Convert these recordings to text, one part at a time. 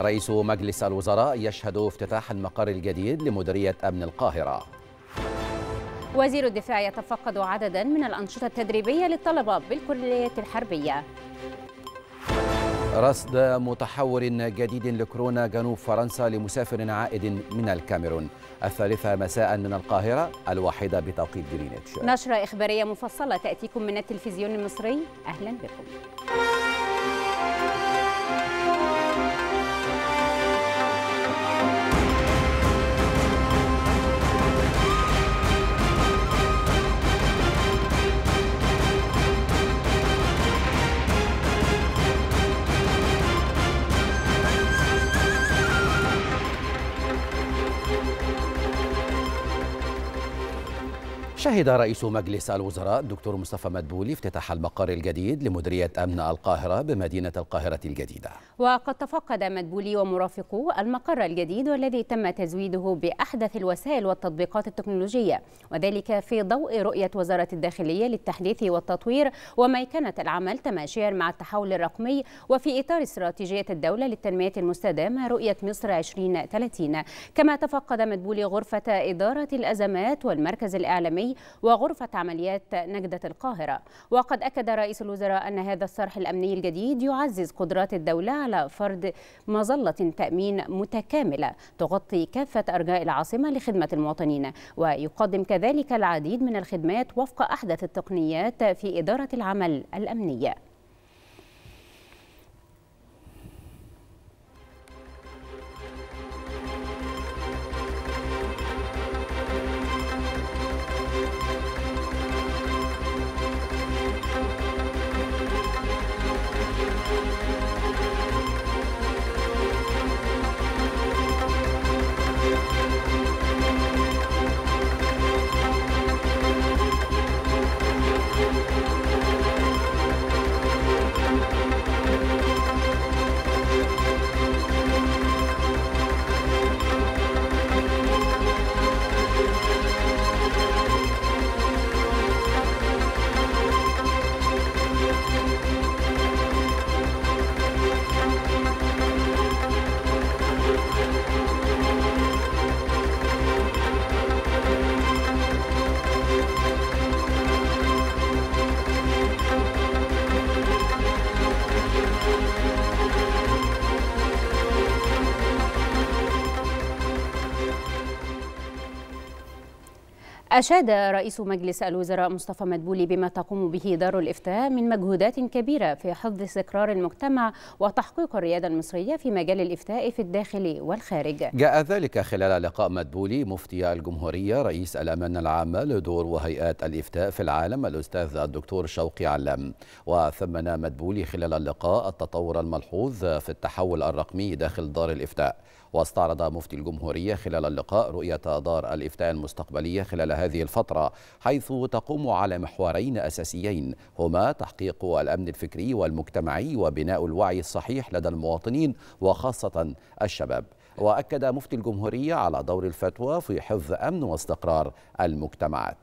رئيس مجلس الوزراء يشهد افتتاح المقر الجديد لمديرية أمن القاهرة وزير الدفاع يتفقد عددا من الأنشطة التدريبية للطلبة بالكليات الحربية رصد متحور جديد لكورونا جنوب فرنسا لمسافر عائد من الكاميرون الثالثة مساء من القاهرة الواحدة بتوقيت جرينتش نشرة إخبارية مفصلة تأتيكم من التلفزيون المصري أهلا بكم شهد رئيس مجلس الوزراء الدكتور مصطفى مدبولي افتتاح المقر الجديد لمديرية أمن القاهرة بمدينة القاهرة الجديدة وقد تفقد مدبولي ومرافقه المقر الجديد والذي تم تزويده بأحدث الوسائل والتطبيقات التكنولوجية وذلك في ضوء رؤية وزارة الداخلية للتحديث والتطوير وميكنة العمل تماشيا مع التحول الرقمي وفي إطار استراتيجية الدولة للتنمية المستدامة رؤية مصر 2030 كما تفقد مدبولي غرفة إدارة الأزمات والمركز الإعلامي وغرفة عمليات نجدة القاهرة وقد أكد رئيس الوزراء أن هذا الصرح الأمني الجديد يعزز قدرات الدولة على فرض مظلة تأمين متكاملة تغطي كافة أرجاء العاصمة لخدمة المواطنين ويقدم كذلك العديد من الخدمات وفق أحدث التقنيات في إدارة العمل الأمنية أشاد رئيس مجلس الوزراء مصطفى مدبولي بما تقوم به دار الإفتاء من مجهودات كبيرة في حفظ استقرار المجتمع وتحقيق الريادة المصرية في مجال الإفتاء في الداخل والخارج جاء ذلك خلال لقاء مدبولي مفتي الجمهورية رئيس الأمانة العامة لدور وهيئات الإفتاء في العالم الأستاذ الدكتور شوقي علام وثمن مدبولي خلال اللقاء التطور الملحوظ في التحول الرقمي داخل دار الإفتاء واستعرض مفتي الجمهورية خلال اللقاء رؤية دار الإفتاء المستقبلية خلال هذه الفترة حيث تقوم على محورين أساسيين هما تحقيق الأمن الفكري والمجتمعي وبناء الوعي الصحيح لدى المواطنين وخاصة الشباب وأكد مفتي الجمهورية على دور الفتوى في حفظ أمن واستقرار المجتمعات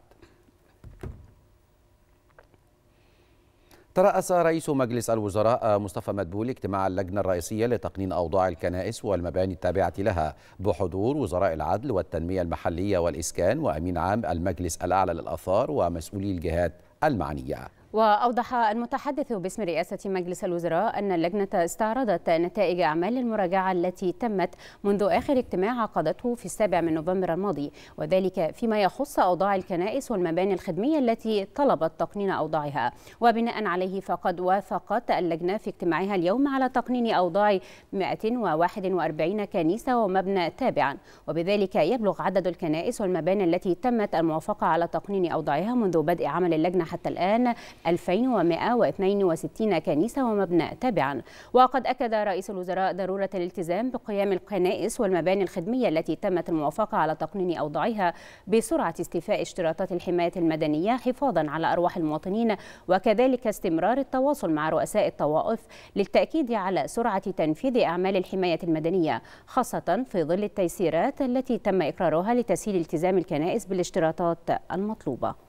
ترأس رئيس مجلس الوزراء مصطفى مدبول اجتماع اللجنة الرئيسية لتقنين أوضاع الكنائس والمباني التابعة لها بحضور وزراء العدل والتنمية المحلية والإسكان وأمين عام المجلس الأعلى للآثار ومسؤولي الجهات المعنية وأوضح المتحدث باسم رئاسة مجلس الوزراء أن اللجنة استعرضت نتائج أعمال المراجعة التي تمت منذ آخر اجتماع عقدته في السابع من نوفمبر الماضي وذلك فيما يخص أوضاع الكنائس والمباني الخدمية التي طلبت تقنين أوضاعها وبناء عليه فقد وافقت اللجنة في اجتماعها اليوم على تقنين أوضاع 141 كنيسة ومبنى تابعا وبذلك يبلغ عدد الكنائس والمباني التي تمت الموافقة على تقنين أوضاعها منذ بدء عمل اللجنة حتى الآن 2162 كنيسة ومبنى تابعا وقد أكد رئيس الوزراء ضرورة الالتزام بقيام الكنائس والمباني الخدمية التي تمت الموافقة على تقنين أوضاعها بسرعة استيفاء اشتراطات الحماية المدنية حفاظا على أرواح المواطنين وكذلك استمرار التواصل مع رؤساء الطوائف للتأكيد على سرعة تنفيذ أعمال الحماية المدنية خاصة في ظل التيسيرات التي تم إقرارها لتسهيل التزام الكنائس بالاشتراطات المطلوبة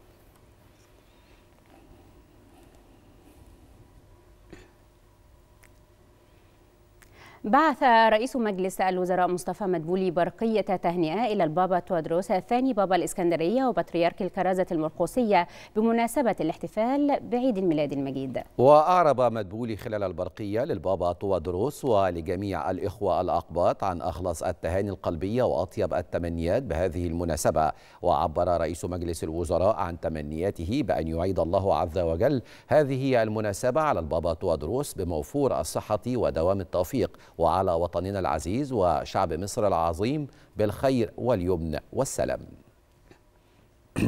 بعث رئيس مجلس الوزراء مصطفى مدبولي برقية تهنئة إلى البابا تودروس الثاني بابا الإسكندرية وبطريرك الكرازة المرقوسية بمناسبة الاحتفال بعيد الميلاد المجيد وأعرب مدبولي خلال البرقية للبابا تودروس ولجميع الإخوة الأقباط عن أخلص التهاني القلبية وأطيب التمنيات بهذه المناسبة وعبر رئيس مجلس الوزراء عن تمنياته بأن يعيد الله عز وجل هذه المناسبة على البابا تودروس بموفور الصحة ودوام التوفيق وعلى وطننا العزيز وشعب مصر العظيم بالخير واليمن والسلام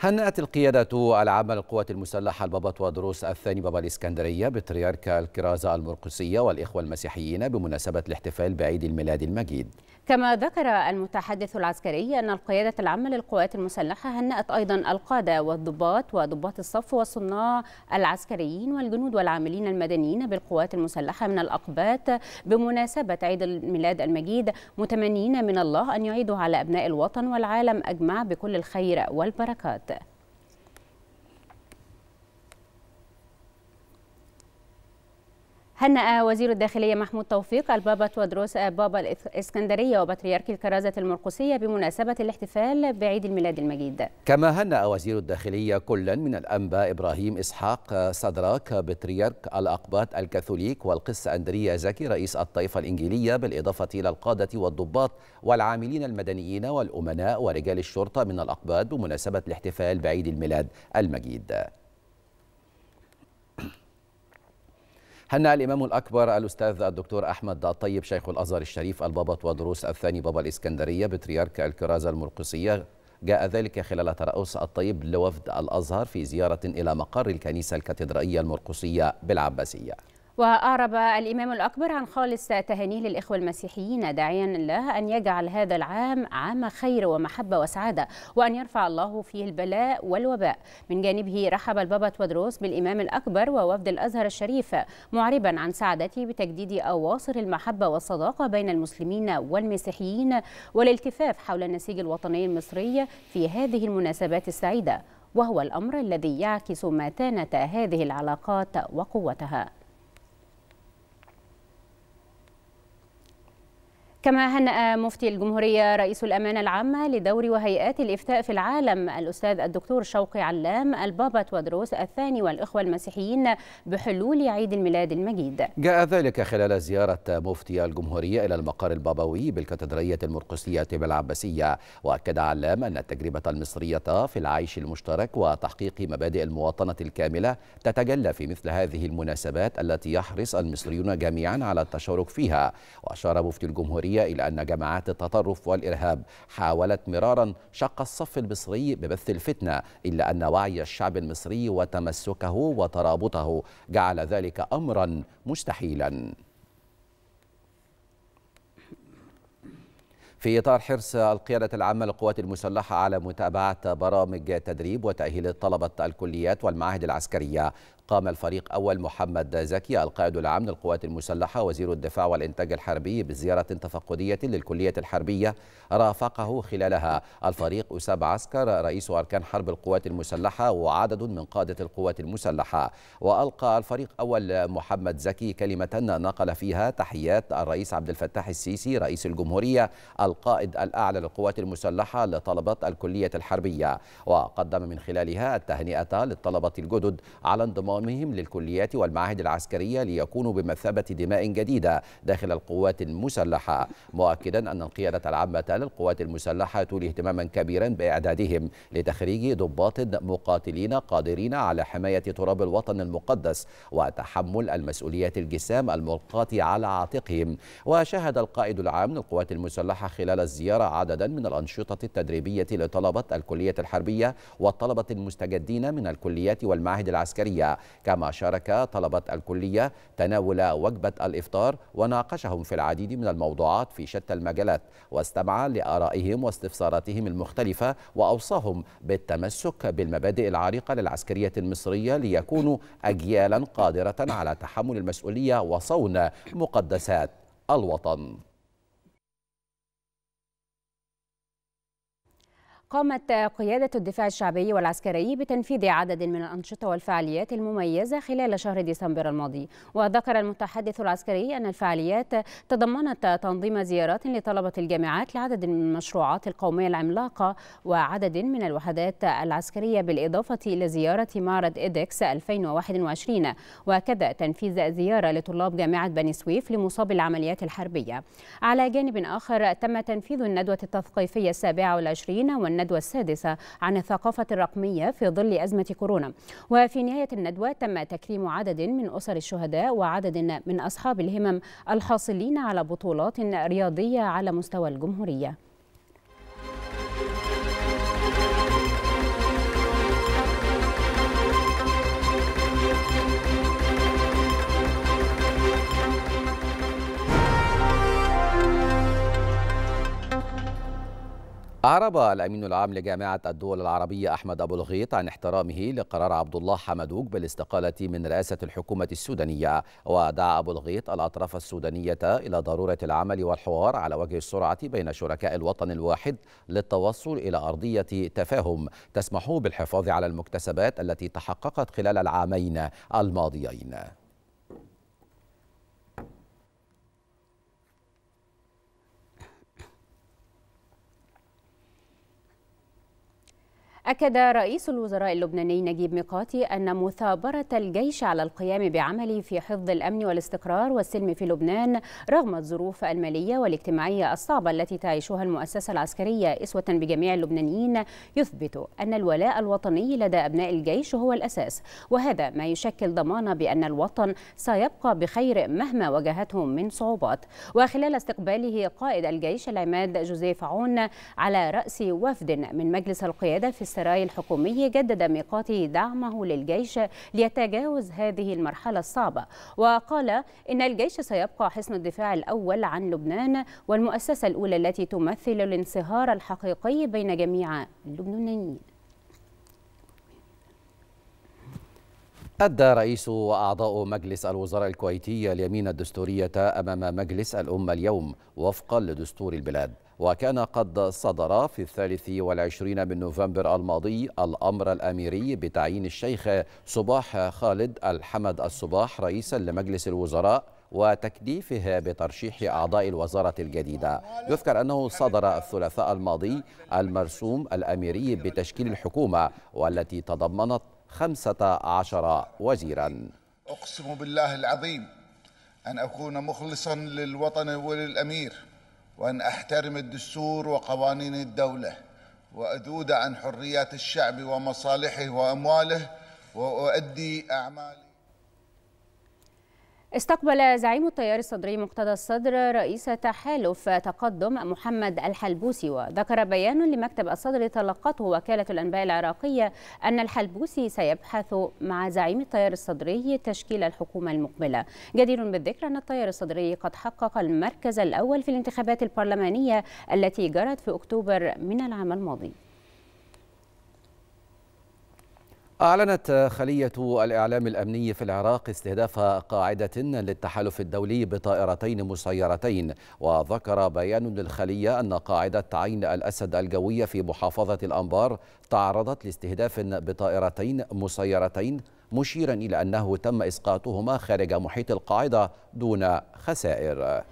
هنأت القيادة العامة للقوات المسلحة البابا ودروس الثاني بابا الإسكندرية بطريرك الكرازة المرقسية والإخوة المسيحيين بمناسبة الاحتفال بعيد الميلاد المجيد كما ذكر المتحدث العسكري أن القيادة العامة للقوات المسلحة هنأت أيضا القادة والضباط وضباط الصف والصناع العسكريين والجنود والعاملين المدنيين بالقوات المسلحة من الأقباط بمناسبة عيد الميلاد المجيد متمنين من الله أن يعيدوا على أبناء الوطن والعالم أجمع بكل الخير والبركات هنأ وزير الداخلية محمود توفيق البابا تودروس بابا الإسكندرية وبطريرك الكرازة المرقسية بمناسبة الاحتفال بعيد الميلاد المجيد كما هنأ وزير الداخلية كلا من الأنباء إبراهيم إسحاق صدراك بطريرك الأقباط الكاثوليك والقس أندريا زكي رئيس الطائفة الإنجيلية بالإضافة إلى القادة والضباط والعاملين المدنيين والأمناء ورجال الشرطة من الأقباط بمناسبة الاحتفال بعيد الميلاد المجيد هنأ الإمام الأكبر الأستاذ الدكتور أحمد الطيب شيخ الأزهر الشريف البابط ودروس الثاني بابا الإسكندرية بطريرك الكرازة المرقسية جاء ذلك خلال ترأس الطيب لوفد الأزهر في زيارة إلى مقر الكنيسة الكاتدرائية المرقسية بالعباسية وأعرب الإمام الأكبر عن خالص تهانيه للإخوة المسيحيين داعيا الله أن يجعل هذا العام عام خير ومحبة وسعادة وأن يرفع الله فيه البلاء والوباء من جانبه رحب البابا تودروس بالإمام الأكبر ووفد الأزهر الشريف معربا عن سعادته بتجديد أواصر المحبة والصداقة بين المسلمين والمسيحيين والالتفاف حول النسيج الوطني المصري في هذه المناسبات السعيدة وهو الأمر الذي يعكس متانة هذه العلاقات وقوتها كما هنأ مفتي الجمهورية رئيس الأمانة العامة لدور وهيئات الإفتاء في العالم الأستاذ الدكتور شوقي علام البابا تودروس الثاني والإخوة المسيحيين بحلول عيد الميلاد المجيد جاء ذلك خلال زيارة مفتي الجمهورية إلى المقر البابوي بالكاتدرائية المرقسية بالعباسية وأكد علام أن التجربة المصرية في العيش المشترك وتحقيق مبادئ المواطنة الكاملة تتجلى في مثل هذه المناسبات التي يحرص المصريون جميعا على التشارك فيها وأشار مفتي الجمهورية السورية إلى أن جماعات التطرف والإرهاب حاولت مرارا شق الصف المصري ببث الفتنة إلا أن وعي الشعب المصري وتمسكه وترابطه جعل ذلك أمرا مستحيلا في إطار حرص القيادة العامة للقوات المسلحة على متابعة برامج تدريب وتأهيل طلبة الكليات والمعاهد العسكرية قام الفريق أول محمد زكي القائد العام للقوات المسلحة وزير الدفاع والإنتاج الحربي بزيارة تفقدية للكلية الحربية رافقه خلالها الفريق أساب عسكر رئيس أركان حرب القوات المسلحة وعدد من قادة القوات المسلحة وألقى الفريق أول محمد زكي كلمة نقل فيها تحيات الرئيس عبد الفتاح السيسي رئيس الجمهورية القائد الأعلى للقوات المسلحة لطلبة الكلية الحربية وقدم من خلالها التهنئة للطلبة الجدد على انضمام انضمامهم للكليات والمعاهد العسكرية ليكونوا بمثابة دماء جديدة داخل القوات المسلحة مؤكدا أن القيادة العامة للقوات المسلحة تولي اهتماما كبيرا بإعدادهم لتخريج ضباط مقاتلين قادرين على حماية تراب الوطن المقدس وتحمل المسؤوليات الجسام الملقاة على عاتقهم وشهد القائد العام للقوات المسلحة خلال الزيارة عددا من الأنشطة التدريبية لطلبة الكلية الحربية والطلبة المستجدين من الكليات والمعاهد العسكرية كما شارك طلبة الكلية تناول وجبة الإفطار وناقشهم في العديد من الموضوعات في شتى المجالات واستمع لآرائهم واستفساراتهم المختلفة وأوصاهم بالتمسك بالمبادئ العريقة للعسكرية المصرية ليكونوا أجيالا قادرة على تحمل المسؤولية وصون مقدسات الوطن قامت قيادة الدفاع الشعبي والعسكري بتنفيذ عدد من الأنشطة والفعاليات المميزة خلال شهر ديسمبر الماضي وذكر المتحدث العسكري أن الفعاليات تضمنت تنظيم زيارات لطلبة الجامعات لعدد من المشروعات القومية العملاقة وعدد من الوحدات العسكرية بالإضافة إلى زيارة معرض إيدكس 2021 وكذا تنفيذ زيارة لطلاب جامعة بني سويف لمصاب العمليات الحربية على جانب آخر تم تنفيذ الندوة التثقيفية السابعة والعشرين الندوة السادسة عن الثقافة الرقمية في ظل أزمة كورونا وفي نهاية الندوة تم تكريم عدد من أسر الشهداء وعدد من أصحاب الهمم الحاصلين على بطولات رياضية على مستوى الجمهورية أعرب الأمين العام لجامعة الدول العربية أحمد أبو الغيط عن احترامه لقرار عبد الله حمدوك بالاستقالة من رئاسة الحكومة السودانية ودعا أبو الغيط الأطراف السودانية إلى ضرورة العمل والحوار على وجه السرعة بين شركاء الوطن الواحد للتوصل إلى أرضية تفاهم تسمح بالحفاظ على المكتسبات التي تحققت خلال العامين الماضيين أكد رئيس الوزراء اللبناني نجيب ميقاتي أن مثابرة الجيش على القيام بعمله في حفظ الأمن والاستقرار والسلم في لبنان رغم الظروف المالية والاجتماعية الصعبة التي تعيشها المؤسسة العسكرية إسوة بجميع اللبنانيين يثبت أن الولاء الوطني لدى أبناء الجيش هو الأساس وهذا ما يشكل ضمانة بأن الوطن سيبقى بخير مهما واجهته من صعوبات وخلال استقباله قائد الجيش العماد جوزيف عون على رأس وفد من مجلس القيادة في السراي الحكومي جدد ميقاتي دعمه للجيش ليتجاوز هذه المرحلة الصعبة وقال إن الجيش سيبقى حصن الدفاع الأول عن لبنان والمؤسسة الأولى التي تمثل الانصهار الحقيقي بين جميع اللبنانيين أدى رئيس وأعضاء مجلس الوزراء الكويتي اليمين الدستورية أمام مجلس الأمة اليوم وفقا لدستور البلاد وكان قد صدر في الثالث والعشرين من نوفمبر الماضي الأمر الأميري بتعيين الشيخ صباح خالد الحمد الصباح رئيسا لمجلس الوزراء وتكليفه بترشيح أعضاء الوزارة الجديدة يذكر أنه صدر الثلاثاء الماضي المرسوم الأميري بتشكيل الحكومة والتي تضمنت خمسة عشر وزيرا أقسم بالله العظيم أن أكون مخلصا للوطن وللأمير وأن أحترم الدستور وقوانين الدولة وأذود عن حريات الشعب ومصالحه وأمواله وأؤدي أعمالي استقبل زعيم التيار الصدري مقتدى الصدر رئيس تحالف تقدم محمد الحلبوسي وذكر بيان لمكتب الصدر تلقته وكالة الأنباء العراقية أن الحلبوسي سيبحث مع زعيم التيار الصدري تشكيل الحكومة المقبلة جدير بالذكر أن التيار الصدري قد حقق المركز الأول في الانتخابات البرلمانية التي جرت في أكتوبر من العام الماضي أعلنت خلية الإعلام الأمني في العراق استهداف قاعدة للتحالف الدولي بطائرتين مسيرتين وذكر بيان للخلية أن قاعدة عين الأسد الجوية في محافظة الأنبار تعرضت لاستهداف بطائرتين مسيرتين مشيرا إلى أنه تم إسقاطهما خارج محيط القاعدة دون خسائر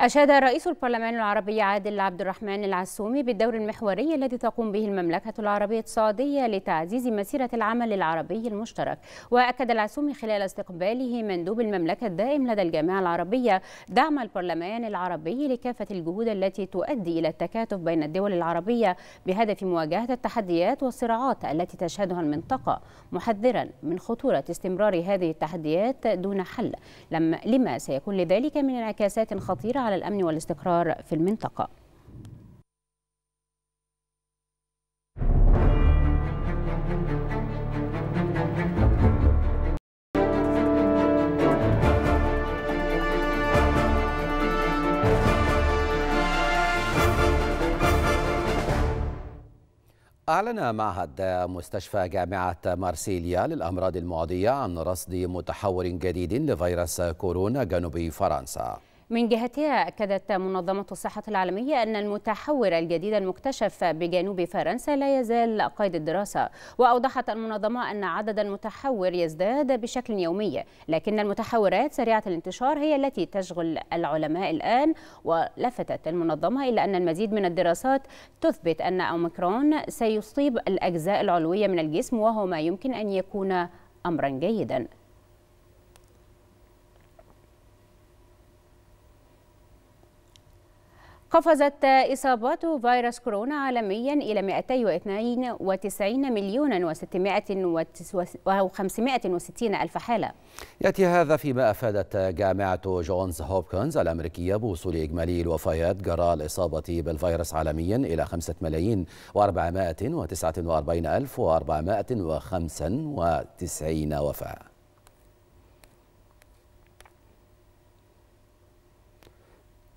أشاد رئيس البرلمان العربي عادل عبد الرحمن العسومي بالدور المحوري الذي تقوم به المملكة العربية السعودية لتعزيز مسيرة العمل العربي المشترك وأكد العسومي خلال استقباله مندوب المملكة الدائم لدى الجامعة العربية دعم البرلمان العربي لكافة الجهود التي تؤدي إلى التكاتف بين الدول العربية بهدف مواجهة التحديات والصراعات التي تشهدها المنطقة محذرا من خطورة استمرار هذه التحديات دون حل لما سيكون لذلك من انعكاسات خطيرة على الأمن والاستقرار في المنطقة أعلن معهد مستشفى جامعة مارسيليا للأمراض المعدية عن رصد متحور جديد لفيروس كورونا جنوب فرنسا من جهتها أكدت منظمة الصحة العالمية أن المتحور الجديد المكتشف بجنوب فرنسا لا يزال قيد الدراسة وأوضحت المنظمة أن عدد المتحور يزداد بشكل يومي لكن المتحورات سريعة الانتشار هي التي تشغل العلماء الآن ولفتت المنظمة إلى أن المزيد من الدراسات تثبت أن أوميكرون سيصيب الأجزاء العلوية من الجسم وهو ما يمكن أن يكون أمرا جيدا قفزت إصابات فيروس كورونا عالميا إلى 292 مليون و560 ألف حالة يأتي هذا فيما أفادت جامعة جونز هوبكنز الأمريكية بوصول إجمالي الوفيات جراء الإصابة بالفيروس عالميا إلى 5 ملايين و449 ألف و495 وفاة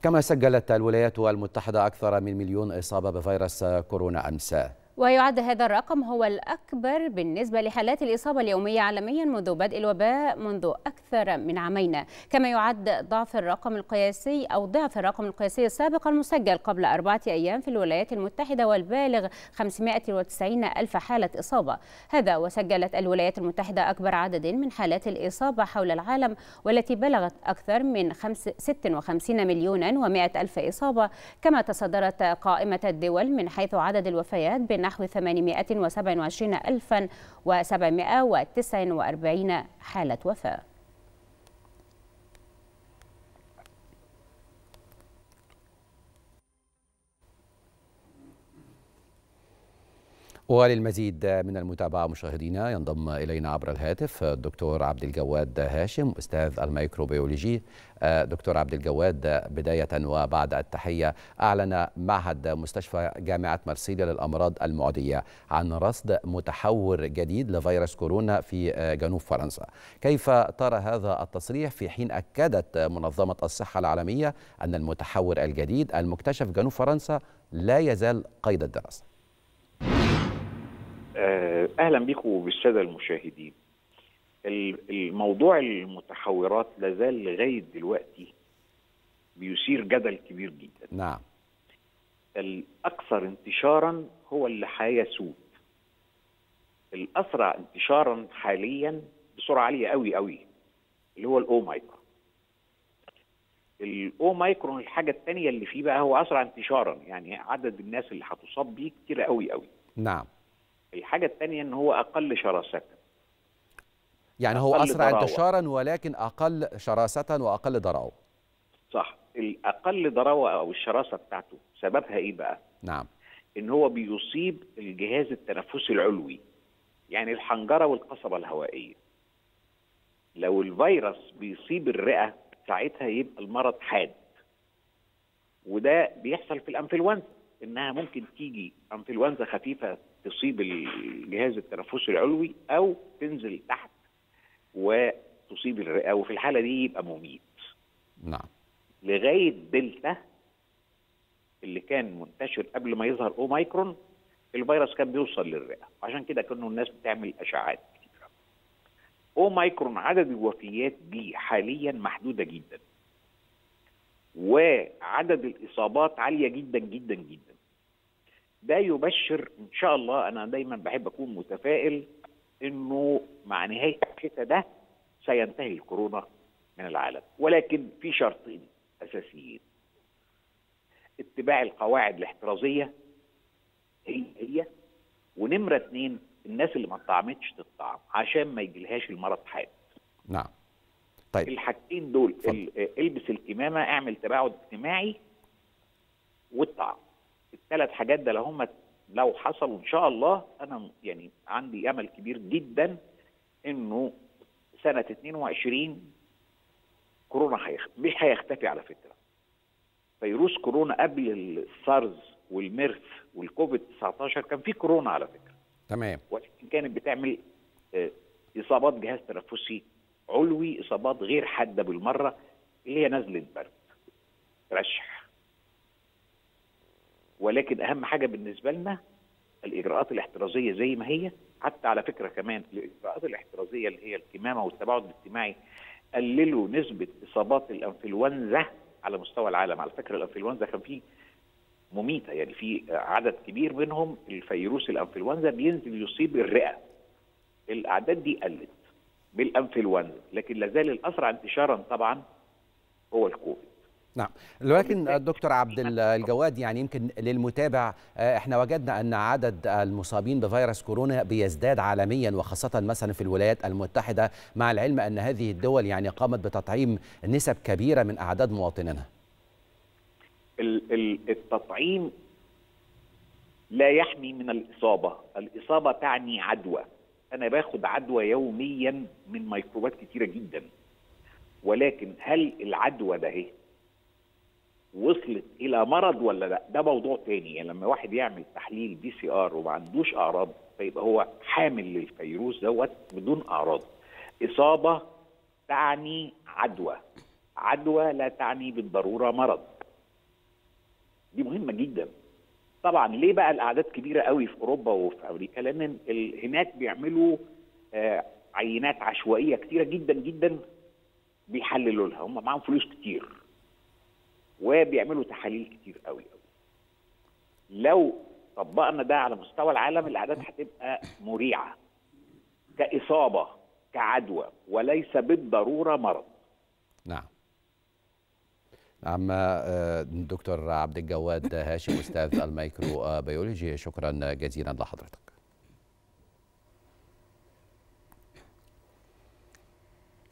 كما سجلت الولايات المتحدة أكثر من مليون إصابة بفيروس كورونا أمس ويعد هذا الرقم هو الأكبر بالنسبة لحالات الإصابة اليومية عالميا منذ بدء الوباء منذ أكثر من عامين كما يعد ضعف الرقم القياسي أو ضعف الرقم القياسي السابق المسجل قبل أربعة أيام في الولايات المتحدة والبالغ 590 ألف حالة إصابة هذا وسجلت الولايات المتحدة أكبر عدد من حالات الإصابة حول العالم والتي بلغت أكثر من 56 مليونا و100 ألف إصابة كما تصدرت قائمة الدول من حيث عدد الوفيات بين نحو 827,749 حالة وفاة وللمزيد من المتابعة مشاهدينا ينضم إلينا عبر الهاتف الدكتور عبد الجواد هاشم أستاذ الميكروبيولوجي دكتور عبد الجواد بداية وبعد التحية أعلن معهد مستشفى جامعة مرسيليا للأمراض المعدية عن رصد متحور جديد لفيروس كورونا في جنوب فرنسا كيف ترى هذا التصريح في حين أكدت منظمة الصحة العالمية أن المتحور الجديد المكتشف جنوب فرنسا لا يزال قيد الدراسه اهلا بيكم بالساده المشاهدين. الموضوع المتحورات لازال لغايه دلوقتي بيثير جدل كبير جدا. نعم. الاكثر انتشارا هو اللي حيسود الاسرع انتشارا حاليا بسرعه عاليه قوي قوي اللي هو الاو مايكرون. الاو مايكرون الحاجه الثانيه اللي فيه بقى هو اسرع انتشارا يعني عدد الناس اللي هتصاب بيه كتير قوي قوي. نعم. الحاجه الثانيه ان هو اقل شراسه يعني هو اسرع انتشارا ولكن اقل شراسه واقل ضراوه صح الاقل ضراوه او الشراسه بتاعته سببها ايه بقى نعم ان هو بيصيب الجهاز التنفسي العلوي يعني الحنجره والقصبه الهوائيه لو الفيروس بيصيب الرئه ساعتها يبقى المرض حاد وده بيحصل في الانفلونزا انها ممكن تيجي انفلونزا خفيفه تصيب الجهاز التنفسي العلوي او تنزل تحت وتصيب الرئه وفي الحاله دي يبقى مميت. نعم. لغايه دلتا اللي كان منتشر قبل ما يظهر اوميكرون الفيروس كان بيوصل للرئه عشان كده كانوا الناس بتعمل اشعاعات كتيره. اوميكرون عدد الوفيات دي حاليا محدوده جدا. وعدد الاصابات عاليه جدا جدا جدا. ده يبشر ان شاء الله انا دايما بحب اكون متفائل انه مع نهايه الشتاء ده سينتهي الكورونا من العالم ولكن في شرطين اساسيين اتباع القواعد الاحترازيه هي هي ونمره اتنين الناس اللي ما اتطعمتش تطعم عشان ما يجيلهاش المرض حاد نعم طيب الحاجتين دول البس الكمامه اعمل تباعد اجتماعي واتطعم. ثلاث حاجات ده لو هم لو حصلوا ان شاء الله انا يعني عندي امل كبير جدا انه سنه 22 كورونا هيخ... مش هيختفي على فكره فيروس كورونا قبل السارز والميرس والكوفيد 19 كان في كورونا على فكره تمام ولكن كانت بتعمل آه، اصابات جهاز تنفسي علوي اصابات غير حاده بالمره اللي هي نزله برد رشح ولكن اهم حاجه بالنسبه لنا الاجراءات الاحترازيه زي ما هي حتى على فكره كمان الاجراءات الاحترازيه اللي هي الكمامه والتباعد الاجتماعي قللوا نسبه اصابات الانفلونزا على مستوى العالم على فكره الانفلونزا كان فيه مميته يعني في عدد كبير منهم الفيروس الانفلونزا بينزل يصيب الرئه الاعداد دي قلت بالانفلونزا لكن لازال الاسرع انتشارا طبعا هو الكوفيد نعم ولكن الدكتور عبد الجواد يعني يمكن للمتابع آه، احنا وجدنا ان عدد المصابين بفيروس كورونا بيزداد عالميا وخاصه مثلا في الولايات المتحده مع العلم ان هذه الدول يعني قامت بتطعيم نسب كبيره من اعداد مواطنيها التطعيم لا يحمي من الاصابه، الاصابه تعني عدوى. انا باخد عدوى يوميا من ميكروبات كتيره جدا. ولكن هل العدوى ده إيه؟ وصلت الى مرض ولا لا ده موضوع تاني يعني لما واحد يعمل تحليل بي سي ار وما عندوش اعراض فيبقى هو حامل للفيروس دوت بدون اعراض اصابه تعني عدوى عدوى لا تعني بالضروره مرض دي مهمه جدا طبعا ليه بقى الاعداد كبيره قوي في اوروبا وفي امريكا لان هناك بيعملوا آه، عينات عشوائيه كتيره جدا جدا بيحللوا لها هم معاهم فلوس كتير وبيعملوا تحاليل كتير قوي قوي لو طبقنا ده على مستوى العالم الاعداد هتبقى مريعه كاصابه كعدوى وليس بالضروره مرض نعم نعم آه، دكتور عبد الجواد هاشم استاذ الميكروبيولوجي شكرا جزيلا لحضرتك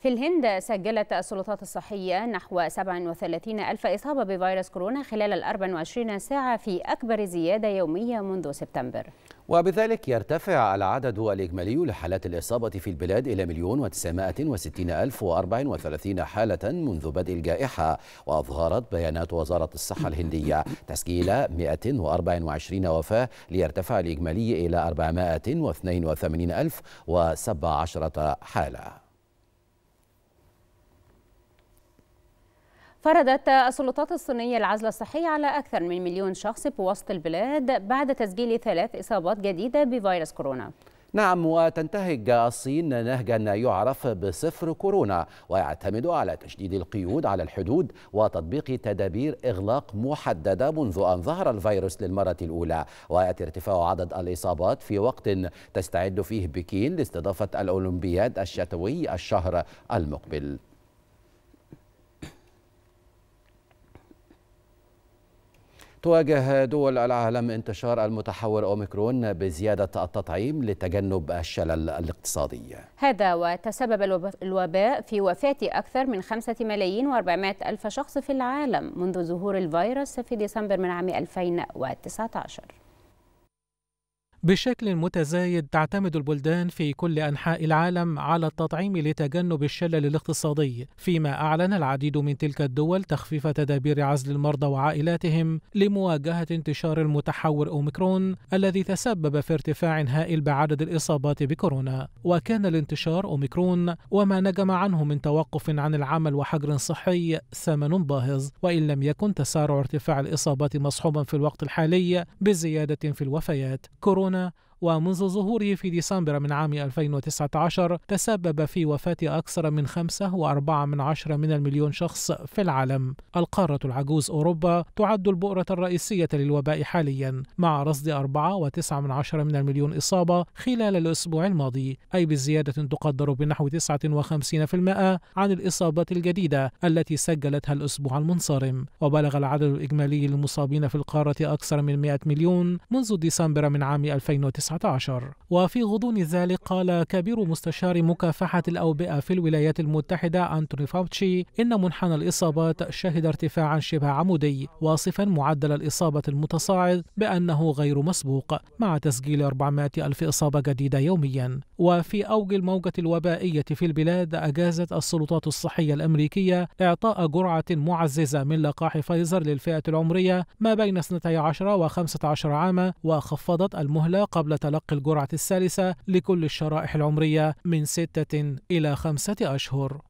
في الهند سجلت السلطات الصحية نحو 37 ألف إصابة بفيروس كورونا خلال ال 24 ساعة في أكبر زيادة يومية منذ سبتمبر وبذلك يرتفع العدد الإجمالي لحالات الإصابة في البلاد إلى مليون وتسعمائة وستين ألف وأربع وثلاثين حالة منذ بدء الجائحة وأظهرت بيانات وزارة الصحة الهندية تسجيل 124 وفاة ليرتفع الإجمالي إلى وثمانين ألف وسبع عشرة حالة فرضت السلطات الصينية العزلة الصحية على أكثر من مليون شخص بوسط البلاد بعد تسجيل ثلاث إصابات جديدة بفيروس كورونا نعم وتنتهج الصين نهجا يعرف بصفر كورونا ويعتمد على تشديد القيود على الحدود وتطبيق تدابير إغلاق محددة منذ أن ظهر الفيروس للمرة الأولى ويأتي ارتفاع عدد الإصابات في وقت تستعد فيه بكين لاستضافة الأولمبياد الشتوي الشهر المقبل تواجه دول العالم انتشار المتحور أوميكرون بزيادة التطعيم لتجنب الشلل الاقتصادي هذا وتسبب الوباء في وفاة أكثر من 5 ملايين و400 ألف شخص في العالم منذ ظهور الفيروس في ديسمبر من عام 2019 بشكل متزايد تعتمد البلدان في كل أنحاء العالم على التطعيم لتجنب الشلل الاقتصادي، فيما أعلن العديد من تلك الدول تخفيف تدابير عزل المرضى وعائلاتهم لمواجهة انتشار المتحور أوميكرون الذي تسبب في ارتفاع هائل بعدد الإصابات بكورونا، وكان الانتشار أوميكرون وما نجم عنه من توقف عن العمل وحجر صحي ثمن باهظ، وإن لم يكن تسارع ارتفاع الإصابات مصحوبا في الوقت الحالي بزيادة في الوفيات. كورونا eine ومنذ ظهوره في ديسمبر من عام 2019 تسبب في وفاة أكثر من 5.4 من عشرة من المليون شخص في العالم القارة العجوز أوروبا تعد البؤرة الرئيسية للوباء حاليا مع رصد 4.9 من عشرة من المليون إصابة خلال الأسبوع الماضي أي بزيادة تقدر بنحو 59% عن الإصابات الجديدة التي سجلتها الأسبوع المنصرم وبلغ العدد الإجمالي للمصابين في القارة أكثر من 100 مليون منذ ديسمبر من عام 2019 2019 وفي غضون ذلك قال كبير مستشار مكافحة الأوبئة في الولايات المتحدة أنتوني فاوتشي إن منحنى الإصابات شهد ارتفاعا شبه عمودي واصفا معدل الإصابة المتصاعد بأنه غير مسبوق مع تسجيل 400 ألف إصابة جديدة يوميا وفي أوج الموجة الوبائية في البلاد أجازت السلطات الصحية الأمريكية إعطاء جرعة معززة من لقاح فايزر للفئة العمرية ما بين 12 و 15 عاما وخفضت المهلة قبل تلقي الجرعة الثالثة لكل الشرائح العمرية من ستة إلى خمسة أشهر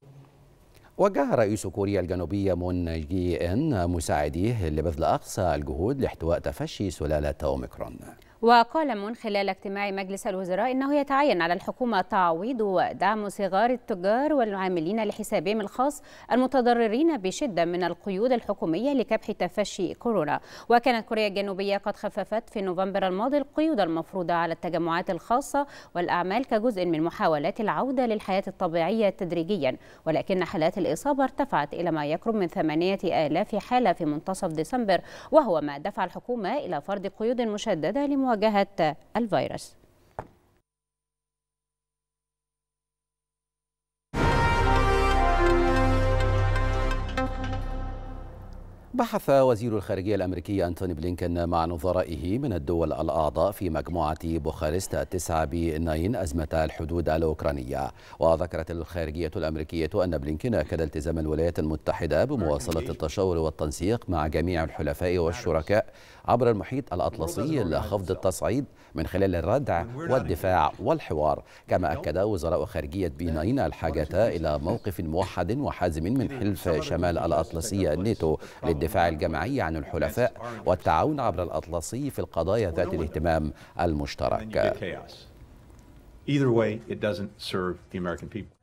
وجه رئيس كوريا الجنوبية مون جي إن مساعديه لبذل أقصى الجهود لاحتواء تفشي سلالة أوميكرون وقال من خلال اجتماع مجلس الوزراء أنه يتعين على الحكومة تعويض ودعم صغار التجار والعاملين لحسابهم الخاص المتضررين بشدة من القيود الحكومية لكبح تفشي كورونا وكانت كوريا الجنوبية قد خففت في نوفمبر الماضي القيود المفروضة على التجمعات الخاصة والأعمال كجزء من محاولات العودة للحياة الطبيعية تدريجيا ولكن حالات الإصابة ارتفعت إلى ما يقرب من 8000 حالة في منتصف ديسمبر وهو ما دفع الحكومة إلى فرض قيود مشددة لمعاملة لمواجهة الفيروس بحث وزير الخارجية الأمريكي أنتوني بلينكن مع نظرائه من الدول الأعضاء في مجموعة بوخارست التسعة بناين أزمة الحدود الأوكرانية وذكرت الخارجية الأمريكية أن بلينكن أكد التزام الولايات المتحدة بمواصلة التشاور والتنسيق مع جميع الحلفاء والشركاء عبر المحيط الأطلسي لخفض يعني. التصعيد من خلال الردع والدفاع والحوار كما أكد وزراء خارجية بنين الحاجة إلى موقف موحد وحازم من حلف شمال الأطلسي الناتو للدفاع الجماعي عن الحلفاء والتعاون عبر الأطلسي في القضايا ذات الاهتمام المشترك. Either way, it doesn't serve the American people.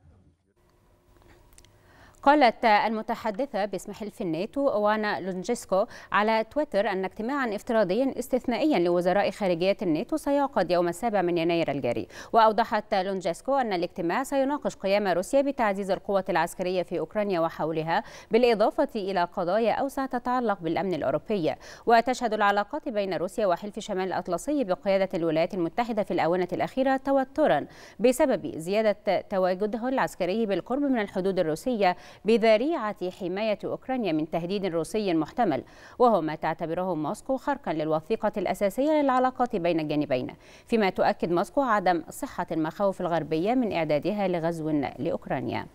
قالت المتحدثة باسم حلف الناتو وانا لونجيسكو على تويتر أن اجتماعا افتراضيا استثنائيا لوزراء خارجية الناتو سيعقد يوم السابع من يناير الجاري وأوضحت لونجيسكو أن الاجتماع سيناقش قيام روسيا بتعزيز القوة العسكرية في أوكرانيا وحولها بالإضافة إلى قضايا أوسع تتعلق بالأمن الأوروبي وتشهد العلاقات بين روسيا وحلف شمال الأطلسي بقيادة الولايات المتحدة في الآونة الأخيرة توترا بسبب زيادة تواجده العسكري بالقرب من الحدود الروسية بذريعة حماية أوكرانيا من تهديد روسي محتمل وهو ما تعتبره موسكو خرقا للوثيقة الأساسية للعلاقات بين الجانبين فيما تؤكد موسكو عدم صحة المخاوف الغربية من إعدادها لغزو لأوكرانيا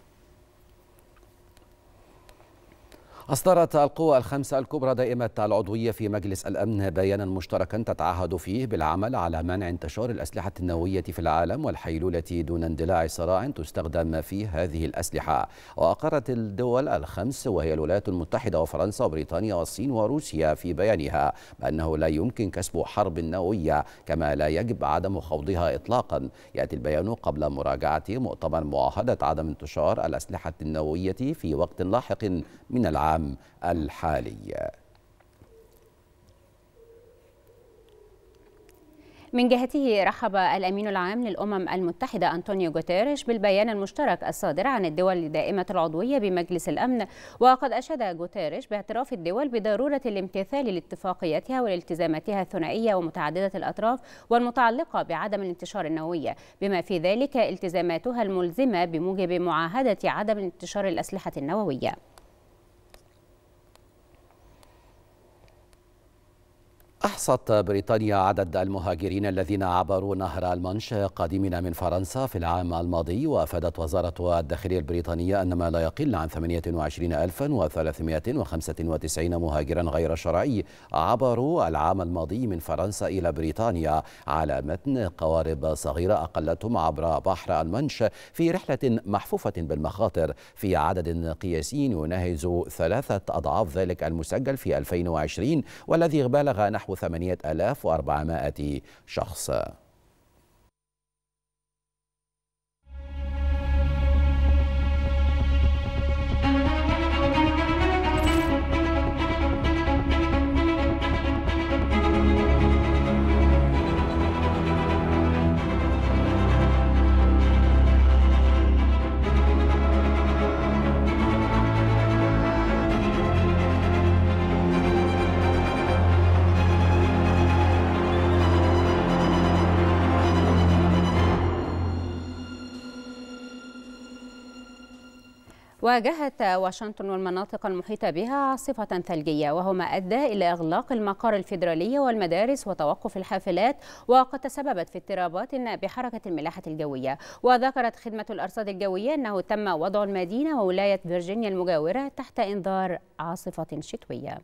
أصدرت القوى الخمسة الكبرى دائمة العضوية في مجلس الأمن بيانا مشتركا تتعهد فيه بالعمل على منع انتشار الأسلحة النووية في العالم والحيلولة دون اندلاع صراع تستخدم فيه هذه الأسلحة وأقرت الدول الخمس وهي الولايات المتحدة وفرنسا وبريطانيا والصين وروسيا في بيانها بأنه لا يمكن كسب حرب نووية كما لا يجب عدم خوضها إطلاقا يأتي البيان قبل مراجعة مؤتمر معاهدة عدم انتشار الأسلحة النووية في وقت لاحق من العالم العام الحالي من جهته رحب الأمين العام للأمم المتحدة أنطونيو غوتيريش بالبيان المشترك الصادر عن الدول دائمة العضوية بمجلس الأمن وقد أشاد غوتيريش باعتراف الدول بضرورة الامتثال لاتفاقياتها والالتزاماتها الثنائية ومتعددة الأطراف والمتعلقة بعدم الانتشار النووي بما في ذلك التزاماتها الملزمة بموجب معاهدة عدم انتشار الأسلحة النووية أحصت بريطانيا عدد المهاجرين الذين عبروا نهر المانش قادمين من فرنسا في العام الماضي وأفادت وزارة الداخلية البريطانية أن ما لا يقل عن 28395 مهاجرا غير شرعي عبروا العام الماضي من فرنسا إلى بريطانيا على متن قوارب صغيرة أقلتهم عبر بحر المانش في رحلة محفوفة بالمخاطر في عدد قياسي يناهز ثلاثة أضعاف ذلك المسجل في 2020 والذي بالغ نحو آلاف 8400 شخص واجهت واشنطن والمناطق المحيطة بها عاصفة ثلجية وهو ما أدى إلى إغلاق المقر الفيدرالي والمدارس وتوقف الحافلات وقد تسببت في اضطرابات بحركة الملاحة الجوية وذكرت خدمة الأرصاد الجوية أنه تم وضع المدينة وولاية فيرجينيا المجاورة تحت إنذار عاصفة شتوية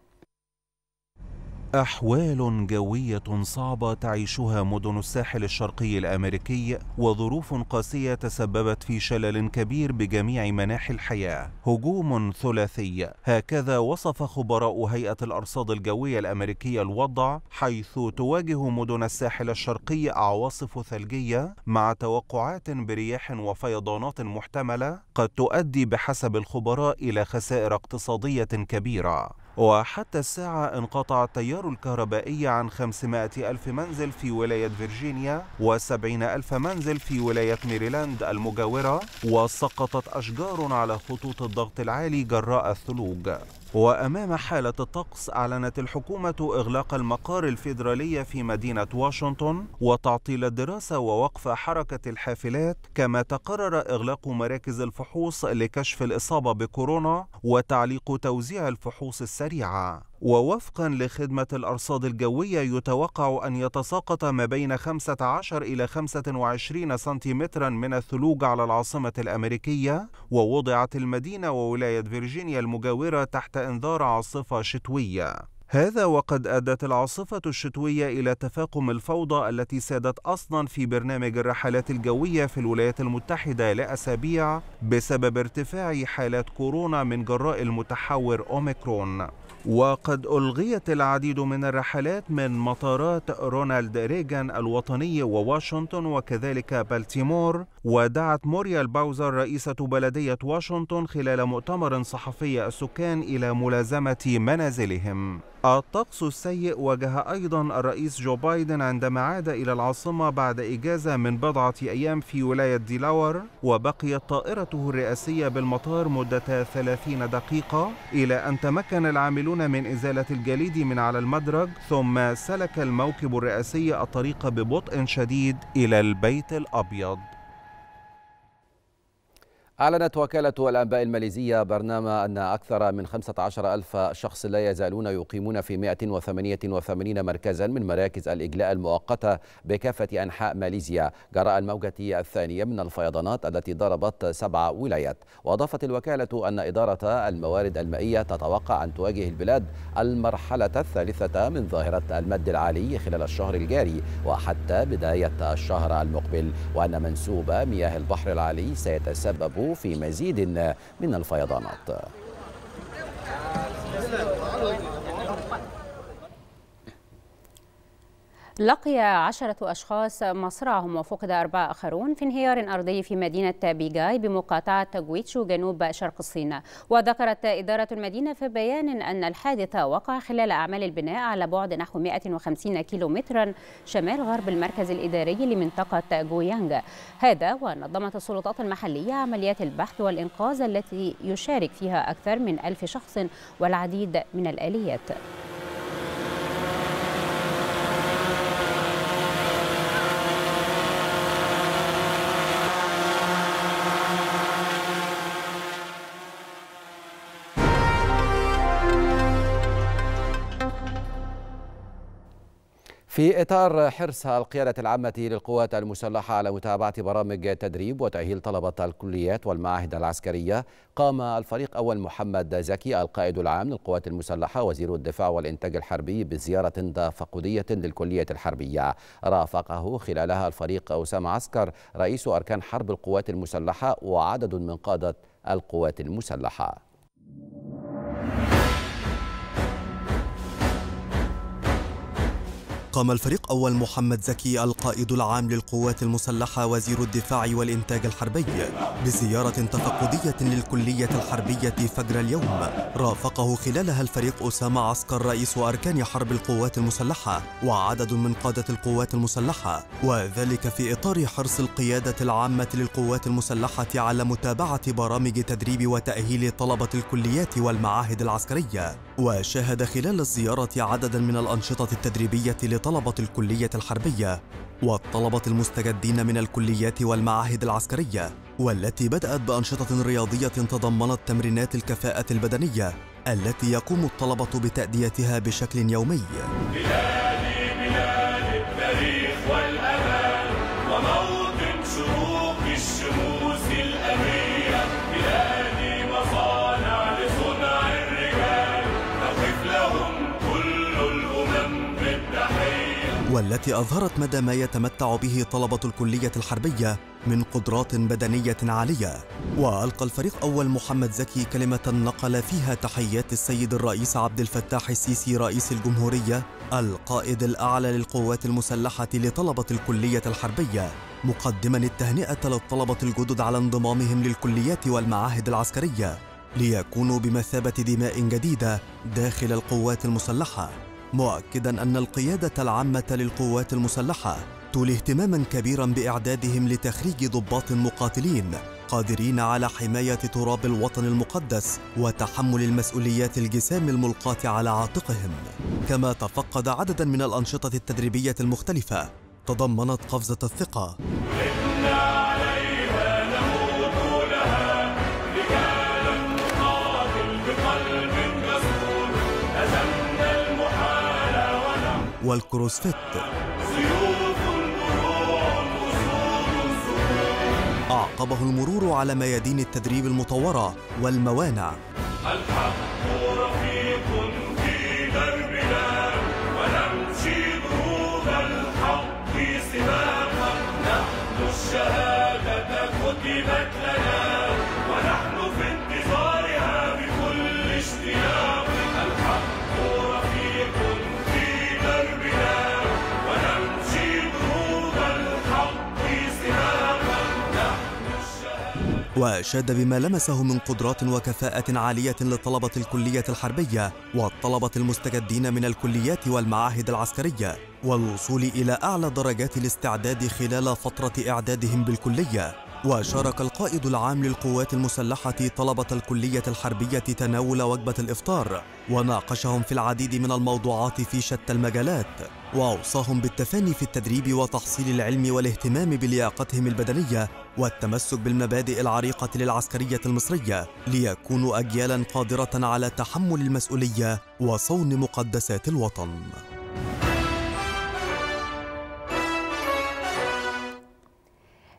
أحوال جوية صعبة تعيشها مدن الساحل الشرقي الأمريكي وظروف قاسية تسببت في شلل كبير بجميع مناحي الحياة هجوم ثلاثي هكذا وصف خبراء هيئة الأرصاد الجوية الأمريكية الوضع حيث تواجه مدن الساحل الشرقي عواصف ثلجية مع توقعات برياح وفيضانات محتملة قد تؤدي بحسب الخبراء إلى خسائر اقتصادية كبيرة وحتى الساعة انقطع التيار الكهربائي عن 500 ألف منزل في ولاية فيرجينيا و70 ألف منزل في ولاية ميريلاند المجاورة وسقطت أشجار على خطوط الضغط العالي جراء الثلوج وأمام حالة الطقس أعلنت الحكومة إغلاق المقار الفيدرالي في مدينة واشنطن وتعطيل الدراسة ووقف حركة الحافلات كما تقرر إغلاق مراكز الفحوص لكشف الإصابة بكورونا وتعليق توزيع الفحوص السريعة ووفقا لخدمة الأرصاد الجوية يتوقع أن يتساقط ما بين 15 إلى 25 سنتيمترا من الثلوج على العاصمة الأمريكية ووضعت المدينة وولاية فيرجينيا المجاورة تحت إنذار عاصفة شتوية هذا وقد أدت العاصفة الشتوية إلى تفاقم الفوضى التي سادت أصلا في برنامج الرحلات الجوية في الولايات المتحدة لأسابيع بسبب ارتفاع حالات كورونا من جراء المتحور أوميكرون وقد ألغيت العديد من الرحلات من مطارات رونالد ريغان الوطني وواشنطن وكذلك بالتيمور ودعت موريال باوزر رئيسة بلدية واشنطن خلال مؤتمر صحفي السكان إلى ملازمة منازلهم الطقس السيء واجه أيضا الرئيس جو بايدن عندما عاد إلى العاصمة بعد إجازة من بضعة أيام في ولاية ديلاور وبقيت طائرته الرئاسية بالمطار مدة 30 دقيقة إلى أن تمكن العاملون من إزالة الجليد من على المدرج ثم سلك الموكب الرئاسي الطريق ببطء شديد إلى البيت الأبيض أعلنت وكالة الأنباء الماليزية برنامج أن أكثر من 15 ألف شخص لا يزالون يقيمون في 188 مركزا من مراكز الإجلاء المؤقتة بكافة أنحاء ماليزيا جراء الموجة الثانية من الفيضانات التي ضربت سبع ولايات وأضافت الوكالة أن إدارة الموارد المائية تتوقع أن تواجه البلاد المرحلة الثالثة من ظاهرة المد العالي خلال الشهر الجاري وحتى بداية الشهر المقبل وأن منسوب مياه البحر العالي سيتسبب في مزيد من الفيضانات لقي عشرة أشخاص مصرعهم وفقد أربعة آخرون في انهيار أرضي في مدينة بيجاي بمقاطعة تاغويتشو جنوب شرق الصين وذكرت إدارة المدينة في بيان أن الحادث وقع خلال أعمال البناء على بعد نحو 150 كيلومترا شمال غرب المركز الإداري لمنطقة جويانج هذا ونظمت السلطات المحلية عمليات البحث والإنقاذ التي يشارك فيها أكثر من ألف شخص والعديد من الآليات في إطار حرص القيادة العامة للقوات المسلحة على متابعة برامج تدريب وتأهيل طلبة الكليات والمعاهد العسكرية قام الفريق أول محمد زكي القائد العام للقوات المسلحة وزير الدفاع والإنتاج الحربي بزيارة تفقدية للكلية الحربية رافقه خلالها الفريق أسامة عسكر رئيس أركان حرب القوات المسلحة وعدد من قادة القوات المسلحة قام الفريق أول محمد زكي القائد العام للقوات المسلحة وزير الدفاع والإنتاج الحربي بزيارة تفقدية للكلية الحربية فجر اليوم رافقه خلالها الفريق أسامة عسكر رئيس أركان حرب القوات المسلحة وعدد من قادة القوات المسلحة وذلك في إطار حرص القيادة العامة للقوات المسلحة على متابعة برامج تدريب وتأهيل طلبة الكليات والمعاهد العسكرية وشاهد خلال الزيارة عددا من الأنشطة التدريبية لطلبة الكلية الحربية والطلبة المستجدين من الكليات والمعاهد العسكرية والتي بدأت بأنشطة رياضية تضمنت تمرينات الكفاءة البدنية التي يقوم الطلبة بتأديتها بشكل يومي والتي أظهرت مدى ما يتمتع به طلبة الكلية الحربية من قدرات بدنية عالية وألقى الفريق أول محمد زكي كلمة نقل فيها تحيات السيد الرئيس عبد الفتاح السيسي رئيس الجمهورية القائد الأعلى للقوات المسلحة لطلبة الكلية الحربية مقدما التهنئة للطلبة الجدد على انضمامهم للكليات والمعاهد العسكرية ليكونوا بمثابة دماء جديدة داخل القوات المسلحة مؤكدا أن القيادة العامة للقوات المسلحة تولي اهتماما كبيرا بإعدادهم لتخريج ضباط مقاتلين قادرين على حماية تراب الوطن المقدس وتحمل المسؤوليات الجسام الملقاة على عاتقهم كما تفقد عددا من الأنشطة التدريبية المختلفة تضمنت قفزة الثقة والكروسفيت أعقبه المرور على ميادين التدريب المطورة والموانع الحق رفيق في دربنا ونمشي دروب الحق سباقا نحن الشهادة كتبت لنا وأشاد بما لمسه من قدرات وكفاءة عالية لطلبة الكلية الحربية والطلبة المستجدين من الكليات والمعاهد العسكرية والوصول إلى أعلى درجات الاستعداد خلال فترة إعدادهم بالكلية وشارك القائد العام للقوات المسلحة طلبة الكلية الحربية تناول وجبة الإفطار وناقشهم في العديد من الموضوعات في شتى المجالات وأوصاهم بالتفاني في التدريب وتحصيل العلم والاهتمام بلياقتهم البدنية والتمسك بالمبادئ العريقة للعسكرية المصرية ليكونوا أجيالا قادرة على تحمل المسؤولية وصون مقدسات الوطن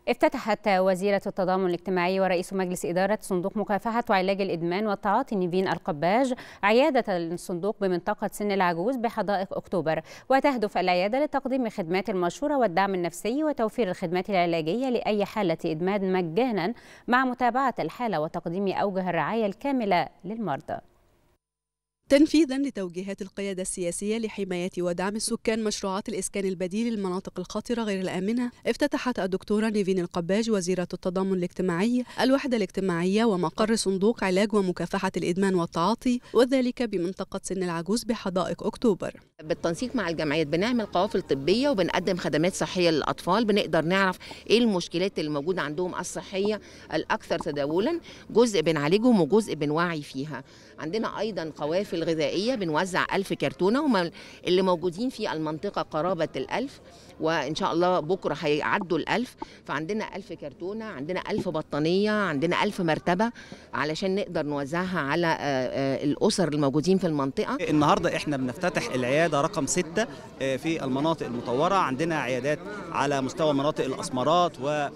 افتتحت وزيرة التضامن الاجتماعي ورئيس مجلس إدارة صندوق مكافحة وعلاج الإدمان والتعاطي نيفين القباج عيادة الصندوق بمنطقة سن العجوز بحدائق أكتوبر وتهدف العيادة لتقديم خدمات المشورة والدعم النفسي وتوفير الخدمات العلاجية لأي حالة إدمان مجانا مع متابعة الحالة وتقديم أوجه الرعاية الكاملة للمرضى تنفيذا لتوجيهات القيادة السياسية لحماية ودعم السكان مشروعات الإسكان البديل للمناطق الخطرة غير الآمنة افتتحت الدكتورة نيفين القباج وزيرة التضامن الاجتماعي الوحدة الاجتماعية ومقر صندوق علاج ومكافحة الإدمان والتعاطي وذلك بمنطقة سن العجوز بحدائق أكتوبر بالتنسيق مع الجمعيات بنعمل قوافل طبية وبنقدم خدمات صحية للأطفال بنقدر نعرف إيه المشكلات اللي موجودة عندهم الصحية الأكثر تداولا جزء بنعالجهم وجزء بنوعي فيها عندنا ايضا قوافل غذائيه بنوزع ألف كرتونه هم اللي موجودين في المنطقه قرابه الألف وان شاء الله بكره هيعدوا الألف فعندنا ألف كرتونه عندنا ألف بطانيه عندنا ألف مرتبه علشان نقدر نوزعها على آه، آه، الاسر الموجودين في المنطقه النهارده احنا بنفتتح العياده رقم ستة آه، في المناطق المطوره عندنا عيادات على مستوى مناطق الاسمرات و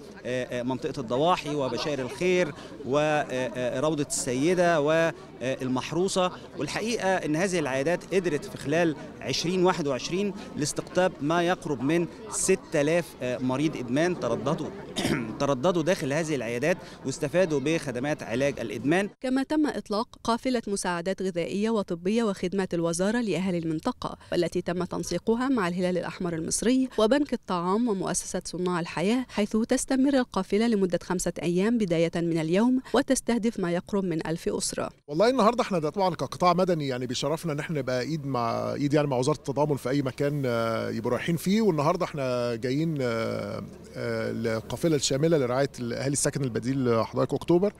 منطقه الضواحي وبشائر الخير وروضه السيده والمحروسه والحقيقه ان هذه العيادات قدرت في خلال 2021 لاستقطاب ما يقرب من 6000 آه، مريض إدمان ترددوا ترددوا داخل هذه العيادات واستفادوا بخدمات علاج الإدمان كما تم إطلاق قافلة مساعدات غذائية وطبية وخدمات الوزارة لأهل المنطقة والتي تم تنسيقها مع الهلال الأحمر المصري وبنك الطعام ومؤسسة صناع الحياة حيث تستمر القافلة لمدة خمسة أيام بداية من اليوم وتستهدف ما يقرب من ألف أسرة والله النهاردة احنا طبعا كقطاع مدني يعني بيشرفنا ان احنا نبقى ايد مع ايد يعني مع مع وزاره التضامن في اي مكان آه، يبقوا رايحين فيه والنهارده احنا جايين القافله آه، آه، الشامله لرعايه اهالي السكن البديل لحضرتك اكتوبر